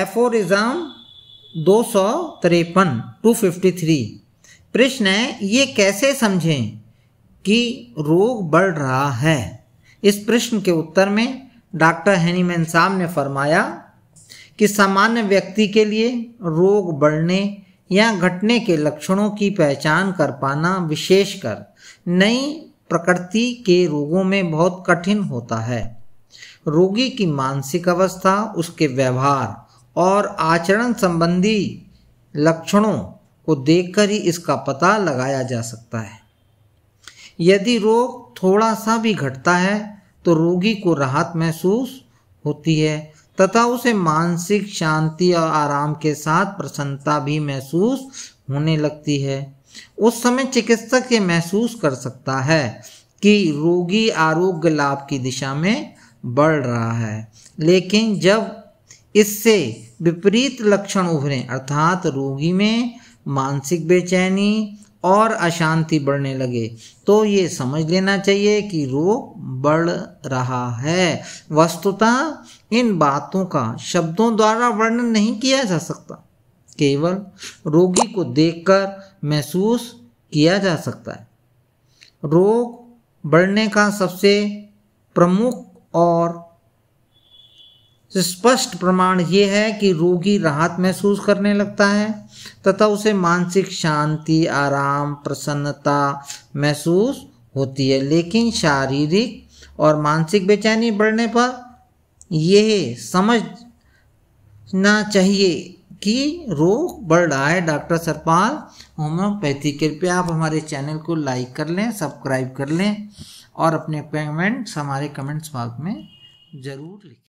aphorism दो सौ तिरपन टू फिफ्टी थ्री प्रश्न है ये कैसे समझें कि रोग बढ़ रहा है इस प्रश्न के उत्तर में डॉक्टर हैनीमैन साहब ने फरमाया कि सामान्य व्यक्ति के लिए रोग बढ़ने या घटने के लक्षणों की पहचान कर पाना विशेषकर नई प्रकृति के रोगों में बहुत कठिन होता है रोगी की मानसिक अवस्था उसके व्यवहार और आचरण संबंधी लक्षणों को देखकर ही इसका पता लगाया जा सकता है यदि रोग थोड़ा सा भी घटता है तो रोगी को राहत महसूस होती है तथा उसे मानसिक शांति और आराम के साथ प्रसन्नता भी महसूस होने लगती है उस समय चिकित्सक ये महसूस कर सकता है कि रोगी आरोग्य लाभ की दिशा में बढ़ रहा है लेकिन जब इससे विपरीत लक्षण उभरे अर्थात रोगी में मानसिक बेचैनी और अशांति बढ़ने लगे तो ये समझ लेना चाहिए कि रोग बढ़ रहा है वस्तुतः इन बातों का शब्दों द्वारा वर्णन नहीं किया जा सकता केवल रोगी को देखकर महसूस किया जा सकता है रोग बढ़ने का सबसे प्रमुख और तो स्पष्ट प्रमाण ये है कि रोगी राहत महसूस करने लगता है तथा उसे मानसिक शांति आराम प्रसन्नता महसूस होती है लेकिन शारीरिक और मानसिक बेचैनी बढ़ने पर यह समझना चाहिए कि रोग बढ़ रहा है डॉक्टर सरपाल होम्योपैथी कृपया आप हमारे चैनल को लाइक कर लें सब्सक्राइब कर लें और अपने कमेंट्स हमारे कमेंट्स बॉक्स में ज़रूर लिखें